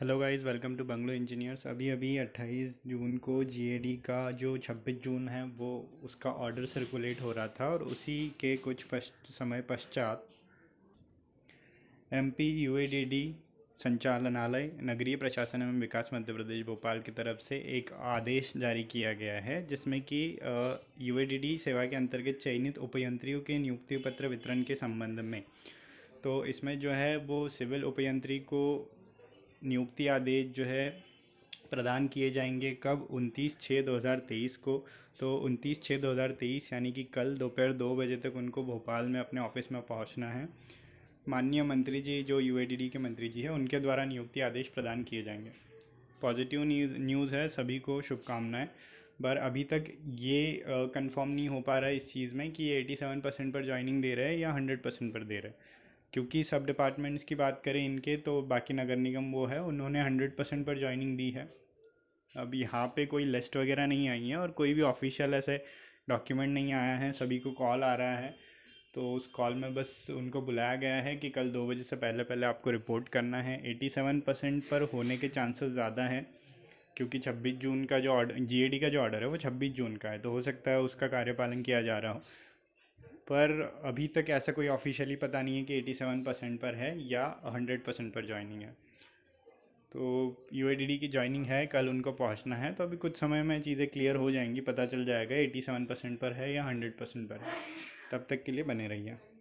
hello guys welcome to bungalow engineers अभी अभी 28 जून को जीएडी का जो 26 जून है वो उसका ऑर्डर सर्कुलेट हो रहा था और उसी के कुछ पश्च, समय पश्चात एमपी यूएडीडी संचालनालय नगरीय प्रशासन एवं विकास मध्य प्रदेश भोपाल की तरफ से एक आदेश जारी किया गया है जिसमें कि यूएडीडी सेवा के अंतर्गत चयनित उपयंत्रियों के नियुक्ति पत्र वितरण के संबंध में तो इसमें जो है वो सिविल उपयंत्री को नियुक्ति आदेश जो है प्रदान किए जाएंगे कब उनतीस छः दो हज़ार तेईस को तो उनतीस छः दो हज़ार तेईस यानी कि कल दोपहर दो बजे तक उनको भोपाल में अपने ऑफिस में पहुंचना है माननीय मंत्री जी जो यू के मंत्री जी हैं उनके द्वारा नियुक्ति आदेश प्रदान किए जाएंगे पॉजिटिव न्यूज़ न्यूज़ है सभी को शुभकामनाएँ पर अभी तक ये कंफर्म नहीं हो पा रहा है इस चीज़ में कि ये 87 परसेंट पर ज्वाइनिंग दे रहे हैं या हंड्रेड परसेंट पर दे रहे हैं क्योंकि सब डिपार्टमेंट्स की बात करें इनके तो बाकी नगर निगम वो है उन्होंने हंड्रेड परसेंट पर ज्वाइनिंग दी है अब यहाँ पे कोई लिस्ट वगैरह नहीं आई है और कोई भी ऑफिशियल ऐसे डॉक्यूमेंट नहीं आया है सभी को कॉल आ रहा है तो उस कॉल में बस उनको बुलाया गया है कि कल दो बजे से पहले पहले आपको रिपोर्ट करना है एटी सेवन परसेंट पर होने के चांसेस ज़्यादा हैं क्योंकि छब्बीस जून का जो ऑर्डर जी का जो ऑर्डर है वो छब्बीस जून का है तो हो सकता है उसका कार्यपालन किया जा रहा हो पर अभी तक ऐसा कोई ऑफिशियली पता नहीं है कि 87 परसेंट पर है या 100 परसेंट पर ज्वाइनिंग है तो यू की ज्वाइनिंग है कल उनको पहुंचना है तो अभी कुछ समय में चीज़ें क्लियर हो जाएंगी पता चल जाएगा 87 परसेंट पर है या 100 परसेंट पर है तब तक के लिए बने रहिए